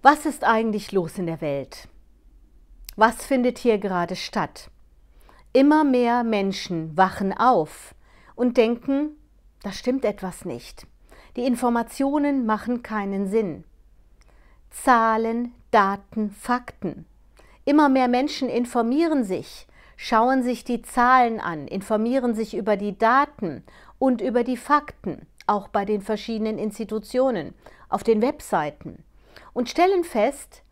Was ist eigentlich los in der Welt? Was findet hier gerade statt? Immer mehr Menschen wachen auf und denken, da stimmt etwas nicht. Die Informationen machen keinen Sinn. Zahlen, Daten, Fakten. Immer mehr Menschen informieren sich, schauen sich die Zahlen an, informieren sich über die Daten und über die Fakten, auch bei den verschiedenen Institutionen, auf den Webseiten und stellen fest,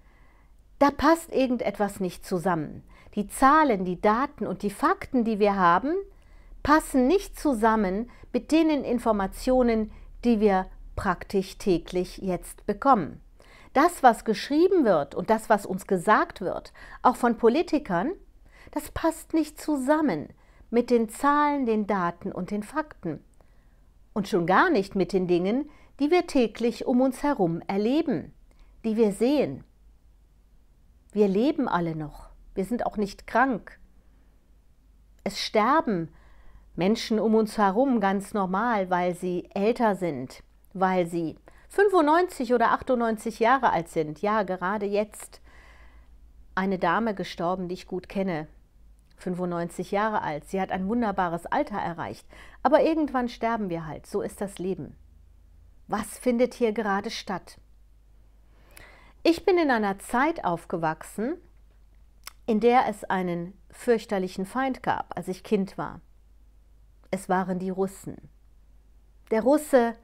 da passt irgendetwas nicht zusammen. Die Zahlen, die Daten und die Fakten, die wir haben, passen nicht zusammen mit den Informationen, die wir praktisch täglich jetzt bekommen. Das, was geschrieben wird und das, was uns gesagt wird, auch von Politikern, das passt nicht zusammen mit den Zahlen, den Daten und den Fakten. Und schon gar nicht mit den Dingen, die wir täglich um uns herum erleben die wir sehen. Wir leben alle noch. Wir sind auch nicht krank. Es sterben Menschen um uns herum ganz normal, weil sie älter sind, weil sie 95 oder 98 Jahre alt sind. Ja, gerade jetzt eine Dame gestorben, die ich gut kenne. 95 Jahre alt. Sie hat ein wunderbares Alter erreicht. Aber irgendwann sterben wir halt. So ist das Leben. Was findet hier gerade statt? Ich bin in einer Zeit aufgewachsen, in der es einen fürchterlichen Feind gab, als ich Kind war. Es waren die Russen. Der Russe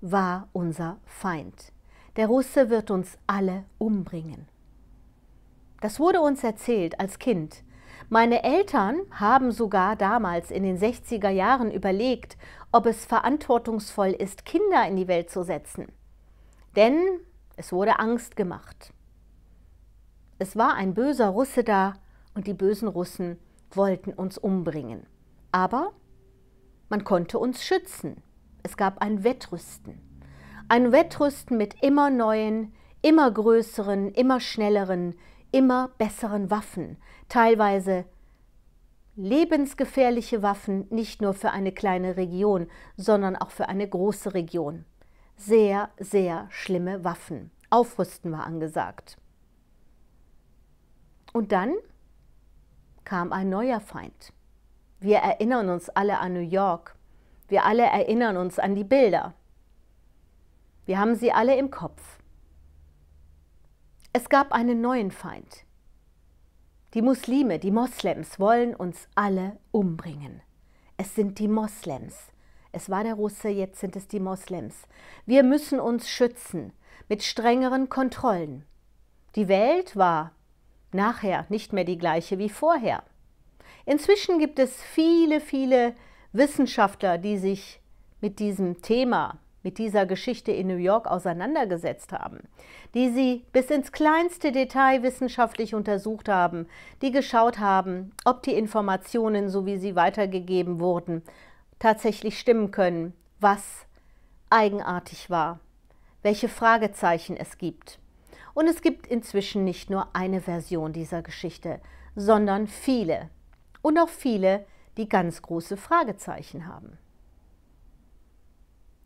war unser Feind. Der Russe wird uns alle umbringen. Das wurde uns erzählt als Kind. Meine Eltern haben sogar damals in den 60er Jahren überlegt, ob es verantwortungsvoll ist, Kinder in die Welt zu setzen. Denn es wurde Angst gemacht. Es war ein böser Russe da und die bösen Russen wollten uns umbringen. Aber man konnte uns schützen. Es gab ein Wettrüsten. Ein Wettrüsten mit immer neuen, immer größeren, immer schnelleren, immer besseren Waffen, teilweise lebensgefährliche Waffen, nicht nur für eine kleine Region, sondern auch für eine große Region. Sehr, sehr schlimme Waffen. Aufrüsten war angesagt. Und dann kam ein neuer Feind. Wir erinnern uns alle an New York. Wir alle erinnern uns an die Bilder. Wir haben sie alle im Kopf. Es gab einen neuen Feind. Die Muslime, die Moslems wollen uns alle umbringen. Es sind die Moslems. Es war der Russe, jetzt sind es die Moslems. Wir müssen uns schützen mit strengeren Kontrollen. Die Welt war nachher nicht mehr die gleiche wie vorher. Inzwischen gibt es viele, viele Wissenschaftler, die sich mit diesem Thema, mit dieser Geschichte in New York auseinandergesetzt haben, die sie bis ins kleinste Detail wissenschaftlich untersucht haben, die geschaut haben, ob die Informationen, so wie sie weitergegeben wurden, tatsächlich stimmen können, was eigenartig war, welche Fragezeichen es gibt. Und es gibt inzwischen nicht nur eine Version dieser Geschichte, sondern viele. Und auch viele, die ganz große Fragezeichen haben.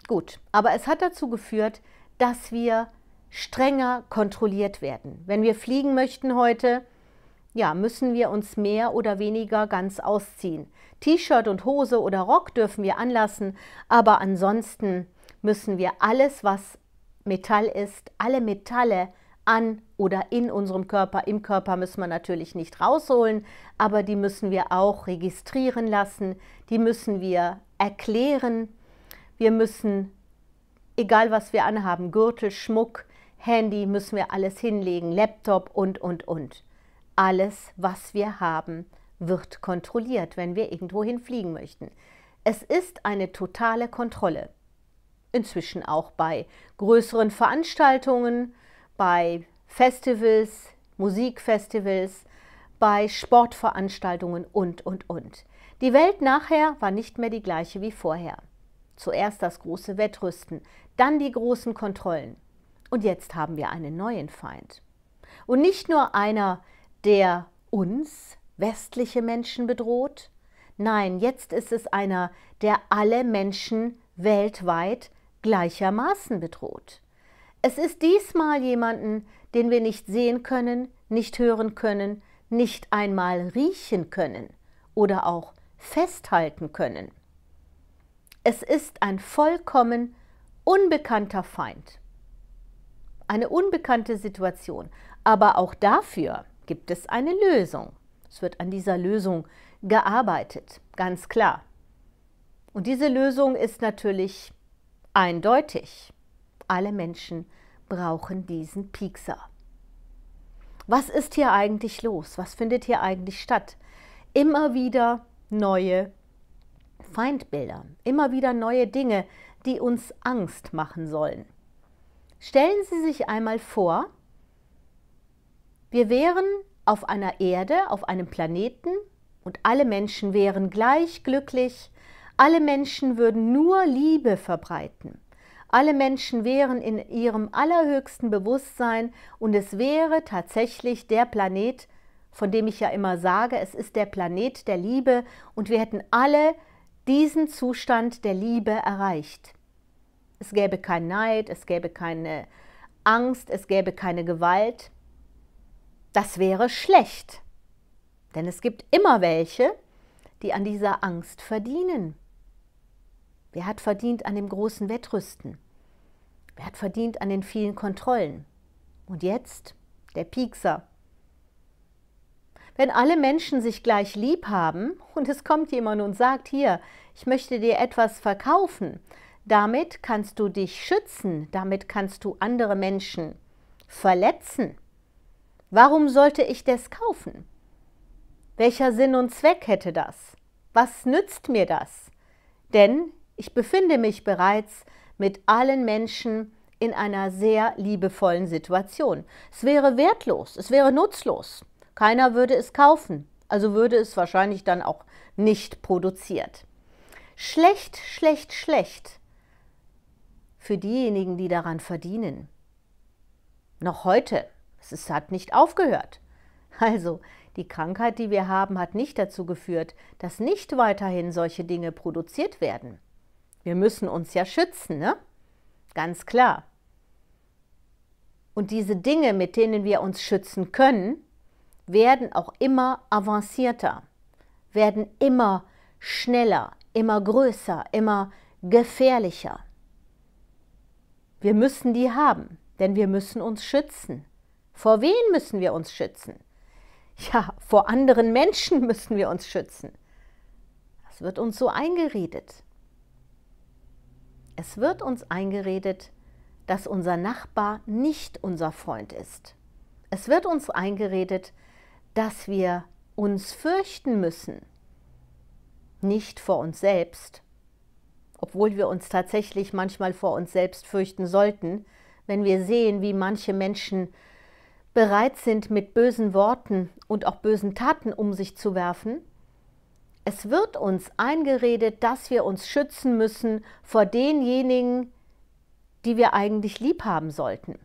Gut, aber es hat dazu geführt, dass wir strenger kontrolliert werden. Wenn wir fliegen möchten heute, ja, müssen wir uns mehr oder weniger ganz ausziehen. T-Shirt und Hose oder Rock dürfen wir anlassen, aber ansonsten müssen wir alles, was Metall ist, alle Metalle an oder in unserem Körper. Im Körper müssen wir natürlich nicht rausholen, aber die müssen wir auch registrieren lassen, die müssen wir erklären. Wir müssen, egal was wir anhaben, Gürtel, Schmuck, Handy, müssen wir alles hinlegen, Laptop und, und, und. Alles, was wir haben, wird kontrolliert, wenn wir irgendwohin fliegen möchten. Es ist eine totale Kontrolle inzwischen auch bei größeren Veranstaltungen, bei Festivals, Musikfestivals, bei Sportveranstaltungen und, und, und. Die Welt nachher war nicht mehr die gleiche wie vorher. Zuerst das große Wettrüsten, dann die großen Kontrollen. Und jetzt haben wir einen neuen Feind. Und nicht nur einer, der uns, westliche Menschen, bedroht. Nein, jetzt ist es einer, der alle Menschen weltweit gleichermaßen bedroht. Es ist diesmal jemanden, den wir nicht sehen können, nicht hören können, nicht einmal riechen können oder auch festhalten können. Es ist ein vollkommen unbekannter Feind. Eine unbekannte Situation. Aber auch dafür gibt es eine Lösung. Es wird an dieser Lösung gearbeitet, ganz klar. Und diese Lösung ist natürlich Eindeutig. Alle Menschen brauchen diesen Piekser. Was ist hier eigentlich los? Was findet hier eigentlich statt? Immer wieder neue Feindbilder, immer wieder neue Dinge, die uns Angst machen sollen. Stellen Sie sich einmal vor, wir wären auf einer Erde, auf einem Planeten und alle Menschen wären gleich glücklich, alle Menschen würden nur Liebe verbreiten. Alle Menschen wären in ihrem allerhöchsten Bewusstsein und es wäre tatsächlich der Planet, von dem ich ja immer sage, es ist der Planet der Liebe und wir hätten alle diesen Zustand der Liebe erreicht. Es gäbe kein Neid, es gäbe keine Angst, es gäbe keine Gewalt. Das wäre schlecht, denn es gibt immer welche, die an dieser Angst verdienen. Wer hat verdient an dem großen Wettrüsten? Wer hat verdient an den vielen Kontrollen? Und jetzt der Piekser. Wenn alle Menschen sich gleich lieb haben und es kommt jemand und sagt, hier, ich möchte dir etwas verkaufen, damit kannst du dich schützen, damit kannst du andere Menschen verletzen. Warum sollte ich das kaufen? Welcher Sinn und Zweck hätte das? Was nützt mir das? Denn ich befinde mich bereits mit allen Menschen in einer sehr liebevollen Situation. Es wäre wertlos, es wäre nutzlos. Keiner würde es kaufen, also würde es wahrscheinlich dann auch nicht produziert. Schlecht, schlecht, schlecht für diejenigen, die daran verdienen. Noch heute, es hat nicht aufgehört. Also, die Krankheit, die wir haben, hat nicht dazu geführt, dass nicht weiterhin solche Dinge produziert werden. Wir müssen uns ja schützen, ne? Ganz klar. Und diese Dinge, mit denen wir uns schützen können, werden auch immer avancierter, werden immer schneller, immer größer, immer gefährlicher. Wir müssen die haben, denn wir müssen uns schützen. Vor wen müssen wir uns schützen? Ja, vor anderen Menschen müssen wir uns schützen. Das wird uns so eingeredet. Es wird uns eingeredet, dass unser Nachbar nicht unser Freund ist. Es wird uns eingeredet, dass wir uns fürchten müssen, nicht vor uns selbst, obwohl wir uns tatsächlich manchmal vor uns selbst fürchten sollten, wenn wir sehen, wie manche Menschen bereit sind, mit bösen Worten und auch bösen Taten um sich zu werfen, es wird uns eingeredet, dass wir uns schützen müssen vor denjenigen, die wir eigentlich lieb haben sollten.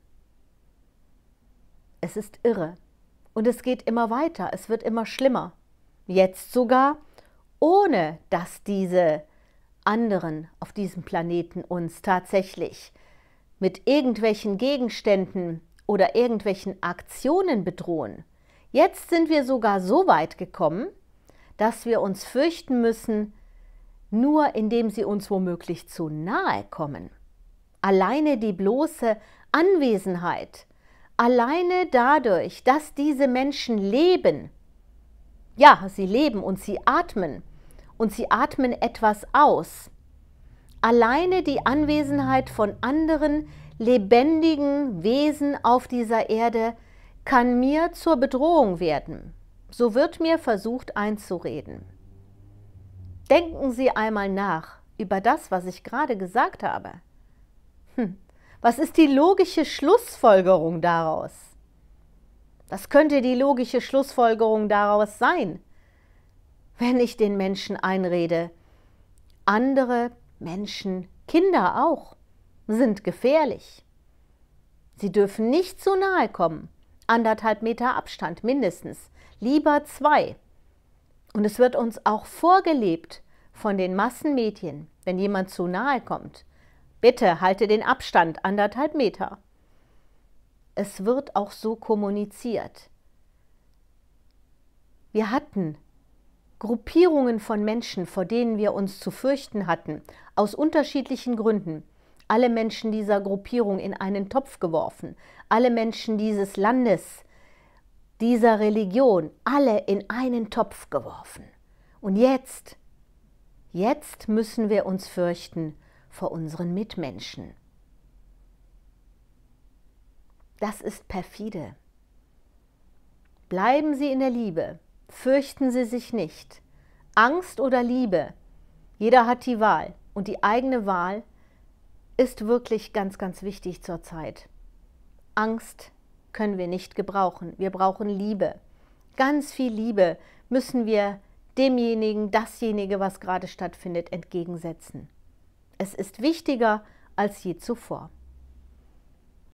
Es ist irre. Und es geht immer weiter, es wird immer schlimmer. Jetzt sogar, ohne dass diese anderen auf diesem Planeten uns tatsächlich mit irgendwelchen Gegenständen oder irgendwelchen Aktionen bedrohen. Jetzt sind wir sogar so weit gekommen, dass wir uns fürchten müssen, nur indem sie uns womöglich zu nahe kommen. Alleine die bloße Anwesenheit, alleine dadurch, dass diese Menschen leben, ja, sie leben und sie atmen und sie atmen etwas aus. Alleine die Anwesenheit von anderen lebendigen Wesen auf dieser Erde kann mir zur Bedrohung werden. So wird mir versucht einzureden. Denken Sie einmal nach über das, was ich gerade gesagt habe. Hm, was ist die logische Schlussfolgerung daraus? Was könnte die logische Schlussfolgerung daraus sein, wenn ich den Menschen einrede, andere Menschen, Kinder auch, sind gefährlich. Sie dürfen nicht zu nahe kommen, anderthalb Meter Abstand mindestens lieber zwei. Und es wird uns auch vorgelebt von den Massenmedien, wenn jemand zu nahe kommt. Bitte halte den Abstand anderthalb Meter. Es wird auch so kommuniziert. Wir hatten Gruppierungen von Menschen, vor denen wir uns zu fürchten hatten, aus unterschiedlichen Gründen, alle Menschen dieser Gruppierung in einen Topf geworfen, alle Menschen dieses Landes dieser Religion alle in einen Topf geworfen. Und jetzt, jetzt müssen wir uns fürchten vor unseren Mitmenschen. Das ist perfide. Bleiben Sie in der Liebe, fürchten Sie sich nicht. Angst oder Liebe, jeder hat die Wahl und die eigene Wahl ist wirklich ganz, ganz wichtig zurzeit. Angst können wir nicht gebrauchen. Wir brauchen Liebe. Ganz viel Liebe müssen wir demjenigen, dasjenige, was gerade stattfindet, entgegensetzen. Es ist wichtiger als je zuvor.